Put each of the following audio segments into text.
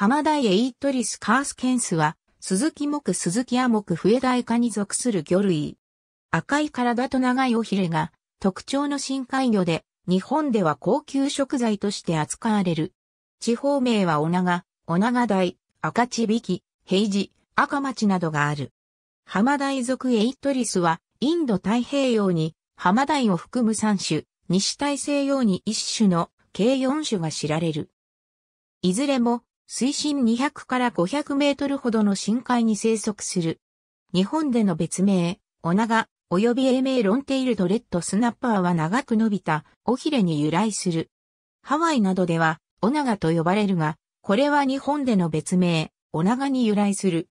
浜大エイトリス・カースケンスは、鈴木木鈴木亜木笛大科に属する魚類。赤い体と長い尾ひれが特徴の深海魚で、日本では高級食材として扱われる。地方名は尾長、尾長大、赤地引き、平治、赤町などがある。浜大属エイトリスは、インド太平洋に、浜大を含む3種、西大西洋に1種の計4種が知られる。いずれも水深200から500メートルほどの深海に生息する。日本での別名、オナガ、及び英名ロンテイルドレッドスナッパーは長く伸びた、尾ひれに由来する。ハワイなどでは、オナガと呼ばれるが、これは日本での別名、オナガに由来する。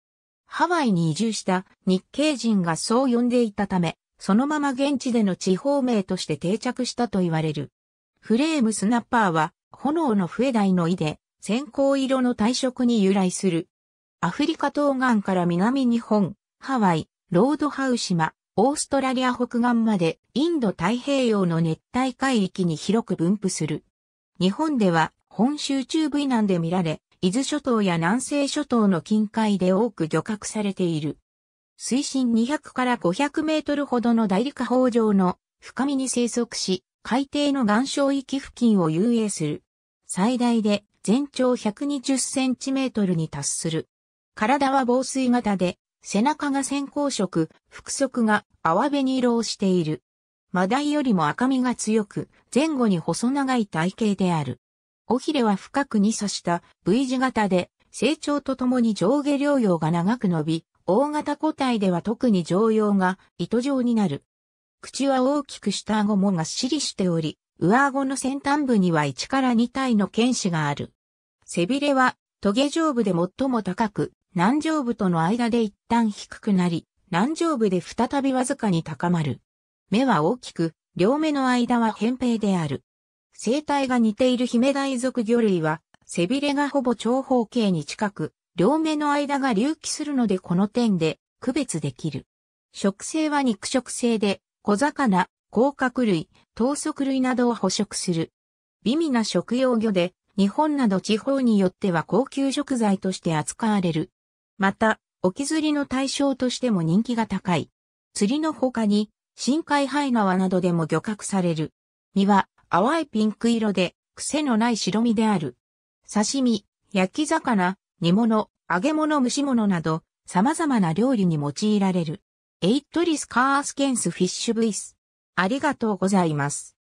ハワイに移住した日系人がそう呼んでいたため、そのまま現地での地方名として定着したと言われる。フレームスナッパーは、炎の笛台の意で、線香色の退色に由来する。アフリカ東岸から南日本、ハワイ、ロードハウ島、オーストラリア北岸までインド太平洋の熱帯海域に広く分布する。日本では本州中部以南で見られ、伊豆諸島や南西諸島の近海で多く漁獲されている。水深200から500メートルほどの大陸法上の深みに生息し、海底の岩礁域付近を遊泳する。最大で全長120センチメートルに達する。体は防水型で、背中が先行色、腹側が淡紅色をしている。マダイよりも赤みが強く、前後に細長い体型である。尾ひれは深くに刺した V 字型で、成長とともに上下療養が長く伸び、大型個体では特に常用が糸状になる。口は大きく下顎もがっしりしており、上顎の先端部には1から2体の剣士がある。背びれは、トゲ上部で最も高く、南上部との間で一旦低くなり、南上部で再びわずかに高まる。目は大きく、両目の間は扁平である。生態が似ているヒメダイ属魚類は、背びれがほぼ長方形に近く、両目の間が隆起するのでこの点で区別できる。食性は肉食性で、小魚、甲殻類、糖足類などを捕食する。微味な食用魚で、日本など地方によっては高級食材として扱われる。また、沖釣りの対象としても人気が高い。釣りの他に、深海灰川などでも漁獲される。身は淡いピンク色で、癖のない白身である。刺身、焼き魚、煮物、揚げ物、蒸し物など、様々な料理に用いられる。エイトリスカースケンスフィッシュブイス。ありがとうございます。